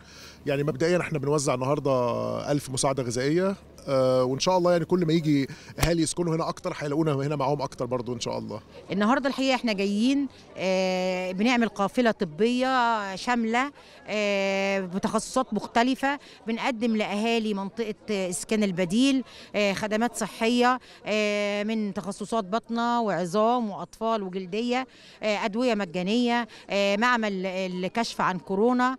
يعني مبدئيا احنا بنوزع النهارده 1000 مساعده غذائيه آه، وان شاء الله يعني كل ما يجي اهالي يسكنوا هنا اكتر هيلاقونا هنا معاهم اكتر برضو ان شاء الله النهارده الحقيقه احنا جايين آه، بنعمل قافله طبيه شامله آه، بتخصصات مختلفه بنقدم لاهالي منطقه اسكان البديل خدمات صحيه من تخصصات بطنه وعظام واطفال وجلديه ادويه مجانيه معمل الكشف عن كورونا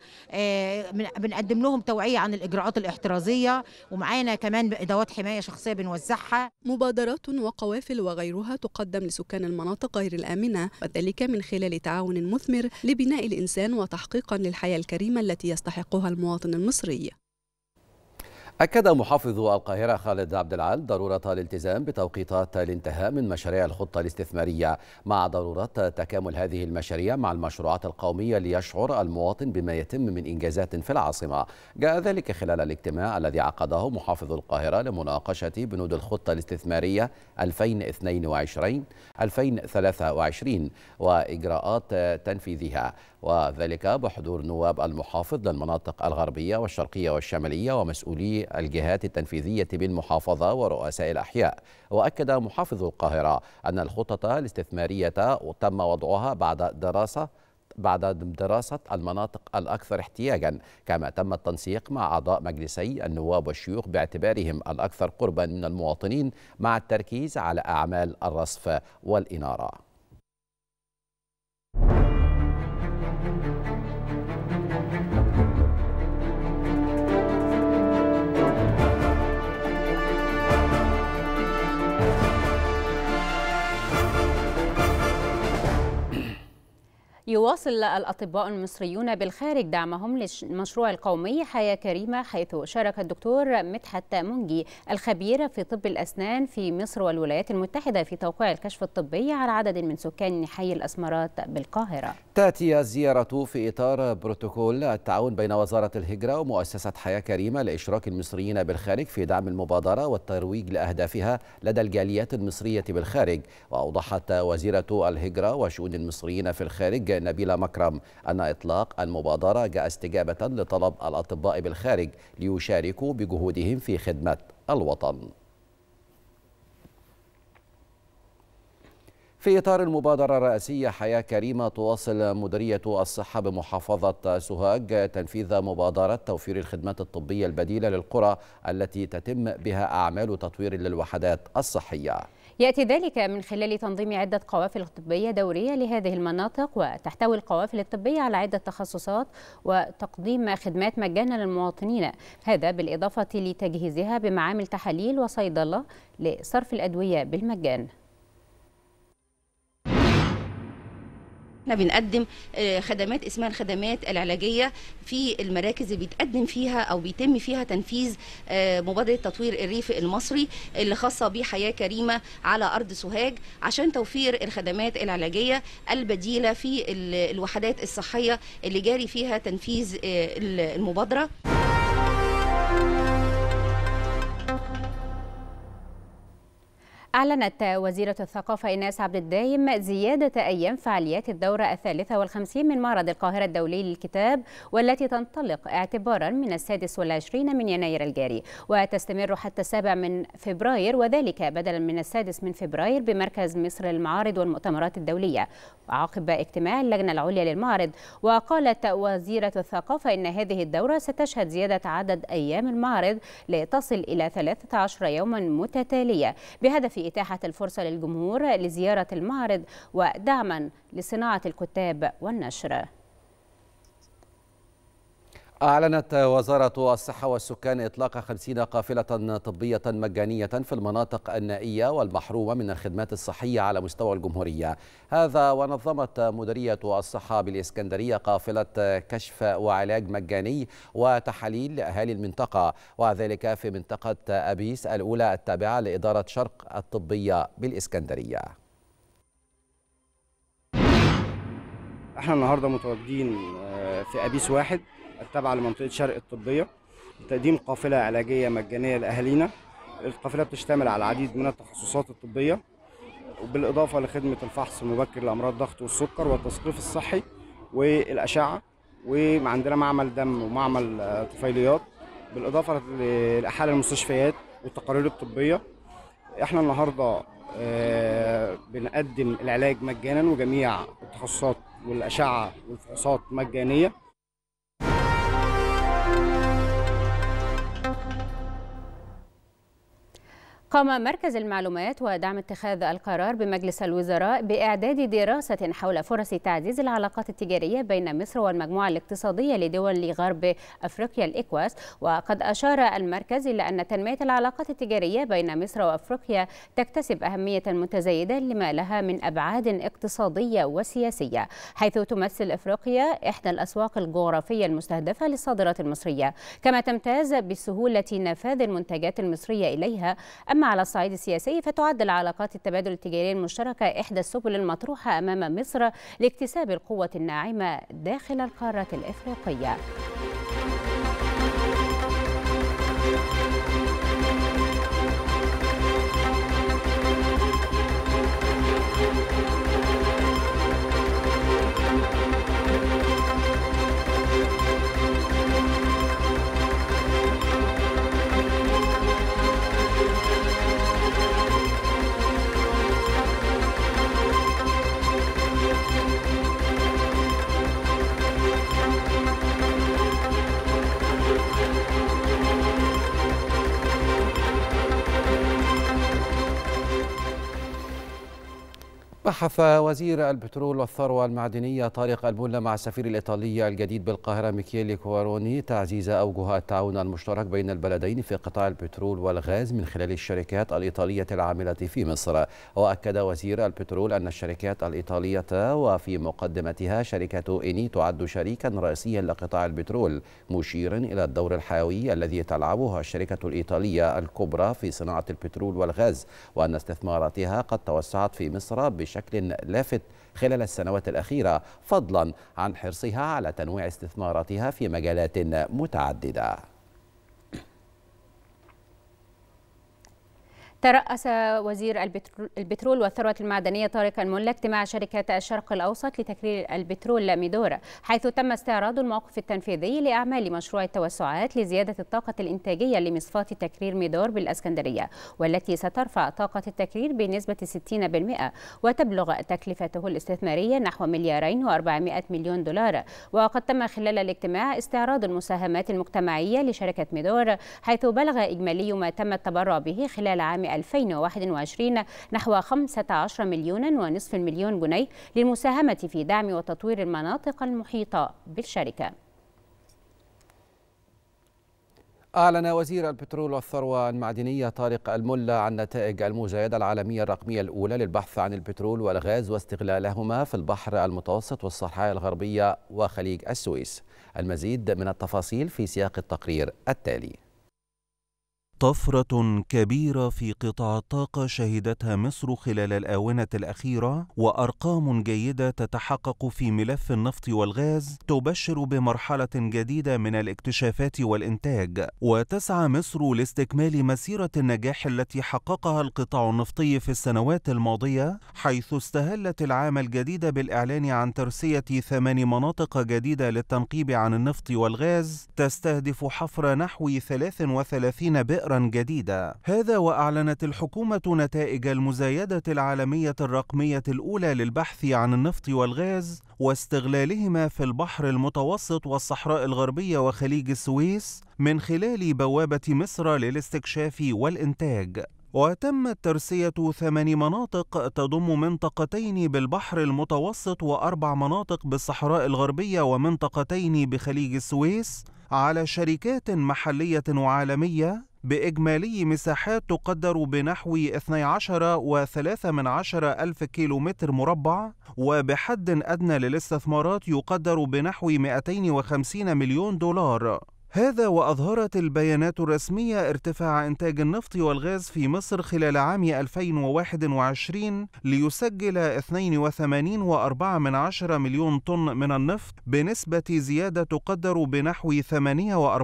بنقدم لهم توعيه عن الاجراءات الاحترازيه ومعانا كمان ادوات حمايه شخصيه بنوزعها مبادرات وقوافل وغيرها تقدم لسكان المناطق غير الامنه وذلك من خلال تعاون مثمر لبناء الانسان وتحقيقا للحياه الكريمه التي يستحقها المواطن المصري أكد محافظ القاهرة خالد عبد العال ضرورة الالتزام بتوقيتات الانتهاء من مشاريع الخطة الاستثمارية مع ضرورة تكامل هذه المشاريع مع المشروعات القومية ليشعر المواطن بما يتم من إنجازات في العاصمة جاء ذلك خلال الاجتماع الذي عقده محافظ القاهرة لمناقشة بنود الخطة الاستثمارية 2022-2023 وإجراءات تنفيذها وذلك بحضور نواب المحافظ للمناطق الغربية والشرقية والشمالية ومسؤولي الجهات التنفيذية بالمحافظة ورؤساء الأحياء وأكد محافظ القاهرة أن الخطط الاستثمارية تم وضعها بعد دراسة بعد دراسة المناطق الأكثر احتياجا كما تم التنسيق مع أعضاء مجلسي النواب والشيوخ باعتبارهم الأكثر قربا من المواطنين مع التركيز على أعمال الرصف والإنارة يواصل الأطباء المصريون بالخارج دعمهم للمشروع القومي حياة كريمة حيث شارك الدكتور مدحت منجي الخبير في طب الأسنان في مصر والولايات المتحدة في توقيع الكشف الطبي على عدد من سكان حي الأسمرات بالقاهرة تأتي الزيارة في إطار بروتوكول التعاون بين وزارة الهجرة ومؤسسة حياة كريمة لإشراك المصريين بالخارج في دعم المبادرة والترويج لأهدافها لدى الجاليات المصرية بالخارج وأوضحت وزيرة الهجرة وشؤون المصريين في الخارج نبيلة مكرم أن إطلاق المبادرة جاء استجابة لطلب الأطباء بالخارج ليشاركوا بجهودهم في خدمة الوطن في إطار المبادرة الرئاسية حياة كريمة تواصل مديرية الصحة بمحافظة سوهاج تنفيذ مبادرة توفير الخدمات الطبية البديلة للقرى التي تتم بها أعمال تطوير للوحدات الصحية يأتي ذلك من خلال تنظيم عدة قوافل طبية دورية لهذه المناطق وتحتوي القوافل الطبية على عدة تخصصات وتقديم خدمات مجانا للمواطنين هذا بالإضافة لتجهيزها بمعامل تحاليل وصيدلة لصرف الأدوية بالمجان احنا بنقدم آه، خدمات اسمها الخدمات العلاجيه في المراكز اللي بيتقدم فيها او بيتم فيها تنفيذ آه، مبادره تطوير الريف المصري اللي خاصه بحياه كريمه على ارض سوهاج عشان توفير الخدمات العلاجيه البديله في الوحدات الصحيه اللي جاري فيها تنفيذ آه، المبادره أعلنت وزيرة الثقافة إناس عبد الدايم زيادة أيام فعاليات الدورة الثالثة والخمسين من معرض القاهرة الدولي للكتاب والتي تنطلق اعتبارا من السادس والعشرين من يناير الجاري وتستمر حتى السابع من فبراير وذلك بدلا من السادس من فبراير بمركز مصر للمعارض والمؤتمرات الدولية عقب اجتماع اللجنة العليا للمعرض وقالت وزيرة الثقافة إن هذه الدورة ستشهد زيادة عدد أيام المعرض لتصل إلى 13 يوما متتالية بهدف لإتاحة الفرصة للجمهور لزيارة المعرض ودعما لصناعة الكتاب والنشر أعلنت وزارة الصحة والسكان إطلاق 50 قافلة طبية مجانية في المناطق النائية والمحرومة من الخدمات الصحية على مستوى الجمهورية هذا ونظمت مديرية الصحة بالإسكندرية قافلة كشف وعلاج مجاني وتحاليل لأهالي المنطقة وذلك في منطقة أبيس الأولى التابعة لإدارة شرق الطبية بالإسكندرية احنا النهارده متواجدين آه، في ابيس واحد التابعة لمنطقة شرق الطبية لتقديم قافلة علاجية مجانية لأهالينا القافلة بتشتمل على العديد من التخصصات الطبية وبالإضافة لخدمة الفحص المبكر لأمراض الضغط والسكر والتثقيف الصحي والأشعة وعندنا معمل دم ومعمل آه، طفيليات بالإضافة لاحاله المستشفيات والتقارير الطبية احنا النهاردة آه، بنقدم العلاج مجانا وجميع التخصصات والأشعة والفحوصات مجانية قام مركز المعلومات ودعم اتخاذ القرار بمجلس الوزراء بإعداد دراسة حول فرص تعزيز العلاقات التجارية بين مصر والمجموعة الاقتصادية لدول غرب أفريقيا الإكواس وقد أشار المركز إلى أن تنمية العلاقات التجارية بين مصر وأفريقيا تكتسب أهمية متزايدة لما لها من أبعاد اقتصادية وسياسية حيث تمثل أفريقيا إحدى الأسواق الجغرافية المستهدفة للصادرات المصرية كما تمتاز بسهولة نفاذ المنتجات المصرية إليها أما أما على الصعيد السياسي فتعد العلاقات التبادل التجاري المشتركة إحدى السبل المطروحة أمام مصر لاكتساب القوة الناعمة داخل القارة الإفريقية بحث وزير البترول والثروة المعدنية طارق الملا مع السفير الإيطالي الجديد بالقاهرة ميكيلي كواروني تعزيز أوجه التعاون المشترك بين البلدين في قطاع البترول والغاز من خلال الشركات الإيطالية العاملة في مصر وأكد وزير البترول أن الشركات الإيطالية وفي مقدمتها شركة إني تعد شريكا رئيسيا لقطاع البترول مشيرا إلى الدور الحيوي الذي تلعبه الشركة الإيطالية الكبرى في صناعة البترول والغاز وأن استثماراتها قد توسعت في مصر بش بشكل لافت خلال السنوات الأخيرة فضلا عن حرصها على تنويع استثماراتها في مجالات متعددة ترأس وزير البترول والثروة المعدنية طارق الملا اجتماع شركات الشرق الأوسط لتكرير البترول ميدورا حيث تم استعراض الموقف التنفيذي لأعمال مشروع التوسعات لزيادة الطاقة الإنتاجية لمصفاة تكرير ميدور بالأسكندرية والتي سترفع طاقة التكرير بنسبة 60% وتبلغ تكلفته الاستثمارية نحو مليارين و400 مليون دولار وقد تم خلال الاجتماع استعراض المساهمات المجتمعية لشركة ميدور حيث بلغ إجمالي ما تم التبرع به خلال عام 2021 نحو 15 مليون ونصف مليون جنيه للمساهمة في دعم وتطوير المناطق المحيطة بالشركة أعلن وزير البترول والثروة المعدنية طارق الملا عن نتائج المزايدة العالمية الرقمية الأولى للبحث عن البترول والغاز واستغلالهما في البحر المتوسط والصحراء الغربية وخليج السويس المزيد من التفاصيل في سياق التقرير التالي طفرة كبيرة في قطاع الطاقة شهدتها مصر خلال الآونة الأخيرة وأرقام جيدة تتحقق في ملف النفط والغاز تبشر بمرحلة جديدة من الاكتشافات والإنتاج وتسعى مصر لاستكمال مسيرة النجاح التي حققها القطاع النفطي في السنوات الماضية حيث استهلت العام الجديد بالإعلان عن ترسية ثمان مناطق جديدة للتنقيب عن النفط والغاز تستهدف حفر نحو 33 بئر بئرا جديدة هذا وأعلنت الحكومة نتائج المزايدة العالمية الرقمية الأولى للبحث عن النفط والغاز واستغلالهما في البحر المتوسط والصحراء الغربية وخليج السويس من خلال بوابة مصر للاستكشاف والإنتاج وتمت ترسية ثمان مناطق تضم منطقتين بالبحر المتوسط وأربع مناطق بالصحراء الغربية ومنطقتين بخليج السويس على شركات محلية وعالمية بإجمالي مساحات تقدر بنحو 12.3 من ألف كيلومتر مربع وبحد أدنى للاستثمارات يقدر بنحو 250 مليون دولار هذا وأظهرت البيانات الرسمية ارتفاع إنتاج النفط والغاز في مصر خلال عام 2021 ليسجل 82.4 من عشرة مليون طن من النفط بنسبة زيادة تقدر بنحو 8.4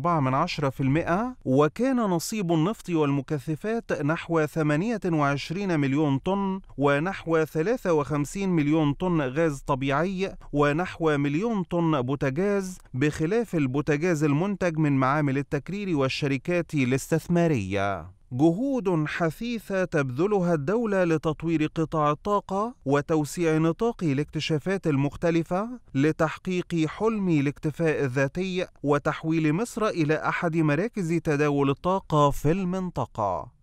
من عشرة في المئة وكان نصيب النفط والمكثفات نحو 28 مليون طن ونحو 53 مليون طن غاز طبيعي ونحو مليون طن بوتاجاز بخلاف البوتاجاز المنتج من معامل التكرير والشركات الاستثمارية جهود حثيثة تبذلها الدولة لتطوير قطاع الطاقة وتوسيع نطاق الاكتشافات المختلفة لتحقيق حلم الاكتفاء الذاتي وتحويل مصر إلى أحد مراكز تداول الطاقة في المنطقة.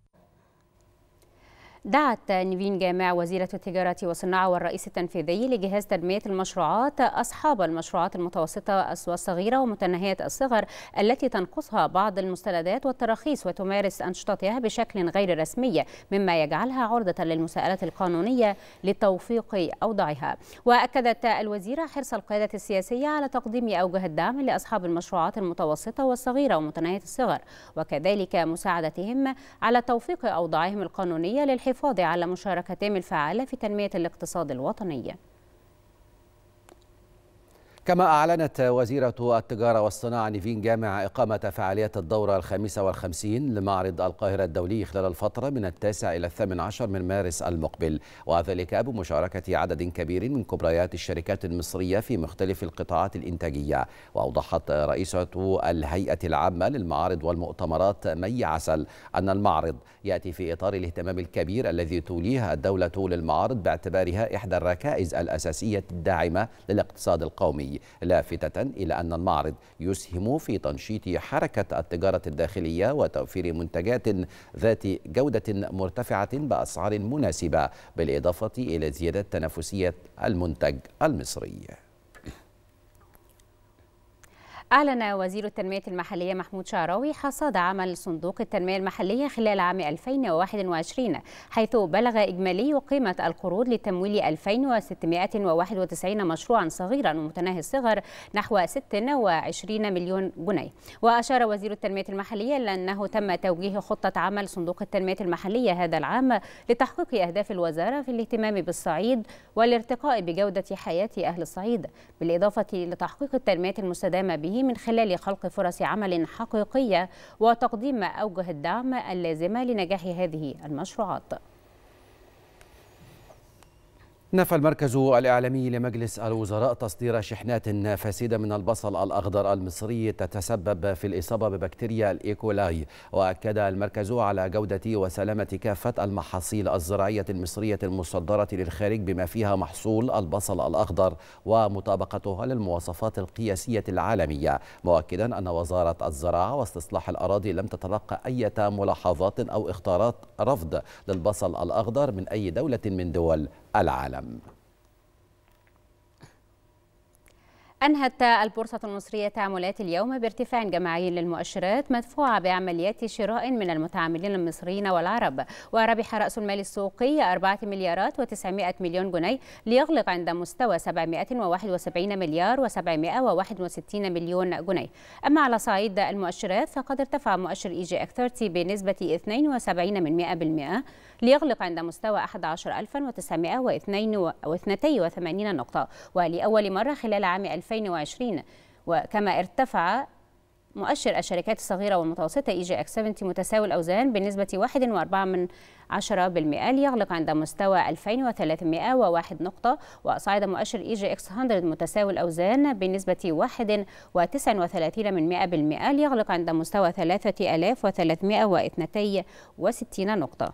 دعت نيفين جامع وزيرة التجارة والصناعة والرئيس التنفيذي لجهاز تنمية المشروعات أصحاب المشروعات المتوسطة والصغيرة ومتناهية الصغر التي تنقصها بعض المستندات والتراخيص وتمارس أنشطتها بشكل غير رسمي مما يجعلها عرضة للمساءلة القانونية لتوفيق أوضاعها وأكدت الوزيرة حرص القيادة السياسية على تقديم أوجه الدعم لأصحاب المشروعات المتوسطة والصغيرة ومتناهية الصغر وكذلك مساعدتهم على توفيق أوضاعهم القانونية للحفاظ الحفاظ على مشاركتهم الفعالة في تنمية الاقتصاد الوطني كما أعلنت وزيرة التجارة والصناعة نيفين جامع إقامة فعاليات الدورة الخامسة والخمسين لمعرض القاهرة الدولي خلال الفترة من التاسع إلى الثامن عشر من مارس المقبل وذلك بمشاركة عدد كبير من كبريات الشركات المصرية في مختلف القطاعات الإنتاجية وأوضحت رئيسة الهيئة العامة للمعارض والمؤتمرات مي عسل أن المعرض يأتي في إطار الاهتمام الكبير الذي توليه الدولة للمعارض باعتبارها إحدى الركائز الأساسية الداعمة للاقتصاد القومي لافتة إلى أن المعرض يسهم في تنشيط حركة التجارة الداخلية وتوفير منتجات ذات جودة مرتفعة بأسعار مناسبة بالإضافة إلى زيادة تنافسية المنتج المصري أعلن وزير التنمية المحلية محمود شعراوي حصاد عمل صندوق التنمية المحلية خلال عام 2021 حيث بلغ إجمالي قيمة القروض لتمويل 2691 مشروعا صغيرا ومتناهي الصغر نحو 26 مليون جنيه وأشار وزير التنمية المحلية إلى أنه تم توجيه خطة عمل صندوق التنمية المحلية هذا العام لتحقيق أهداف الوزارة في الاهتمام بالصعيد والارتقاء بجودة حياة أهل الصعيد بالإضافة لتحقيق التنمية المستدامة به من خلال خلق فرص عمل حقيقية وتقديم أوجه الدعم اللازمة لنجاح هذه المشروعات نفى المركز الإعلامي لمجلس الوزراء تصدير شحنات فاسدة من البصل الأخضر المصري تتسبب في الإصابة ببكتيريا الإيكولاي وأكد المركز على جودة وسلامة كافة المحاصيل الزراعية المصرية المصدرة للخارج بما فيها محصول البصل الأخضر ومطابقتها للمواصفات القياسية العالمية مؤكدا أن وزارة الزراعة واستصلاح الأراضي لم تتلقى أي ملاحظات أو اختارات رفض للبصل الأخضر من أي دولة من دول العالم العالم أنهت البورصة المصرية تعاملات اليوم بارتفاع جماعي للمؤشرات مدفوعة بعمليات شراء من المتعاملين المصريين والعرب وربح رأس المال السوقي 4 مليارات و900 مليون جنيه ليغلق عند مستوى 771 مليار و761 مليون جنيه أما على صعيد المؤشرات فقد ارتفع مؤشر إي جي أك 30 بنسبة 72% ليغلق عند مستوى 11982 نقطة ولأول مرة خلال عام 2020 وكما ارتفع مؤشر الشركات الصغيرة والمتوسطة إي جي إكس 70 متساوي الأوزان بنسبة 1.4 من بالمئة ليغلق عند مستوى 2301 نقطة وصعد مؤشر إي جي إكس 100 متساوي الأوزان بنسبة 1.39 من بالمئة ليغلق عند مستوى 3362 نقطة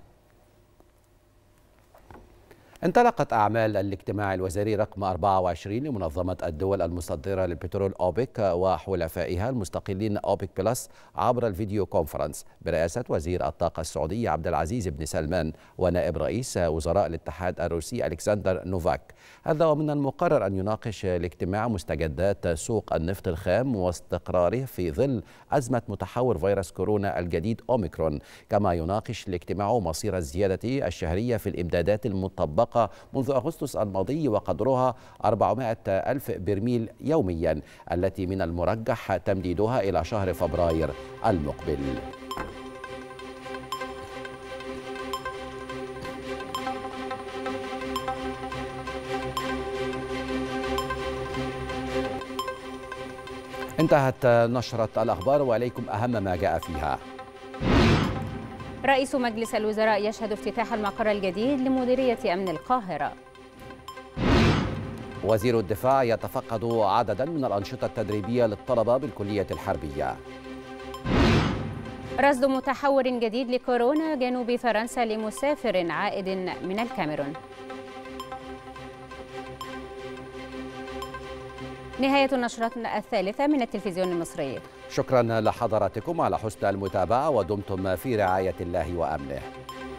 انطلقت أعمال الاجتماع الوزاري رقم 24 لمنظمة الدول المصدرة للبترول أوبك وحلفائها المستقلين أوبك بلس عبر الفيديو كونفرنس برئاسة وزير الطاقة السعودية عبد العزيز بن سلمان ونائب رئيس وزراء الاتحاد الروسي ألكسندر نوفاك هذا ومن المقرر أن يناقش الاجتماع مستجدات سوق النفط الخام واستقراره في ظل أزمة متحور فيروس كورونا الجديد أوميكرون كما يناقش الاجتماع مصير الزيادة الشهرية في الإمدادات المطبقة الطاقة منذ أغسطس الماضي وقدرها 400 ألف برميل يوميا التي من المرجح تمديدها إلى شهر فبراير المقبل انتهت نشرة الأخبار وإليكم أهم ما جاء فيها رئيس مجلس الوزراء يشهد افتتاح المقر الجديد لمديرية أمن القاهرة وزير الدفاع يتفقد عددا من الأنشطة التدريبية للطلبة بالكلية الحربية رصد متحور جديد لكورونا جنوب فرنسا لمسافر عائد من الكاميرون نهاية نشرتنا الثالثة من التلفزيون المصري شكرا لحضراتكم على حسن المتابعة ودمتم في رعاية الله وأمنه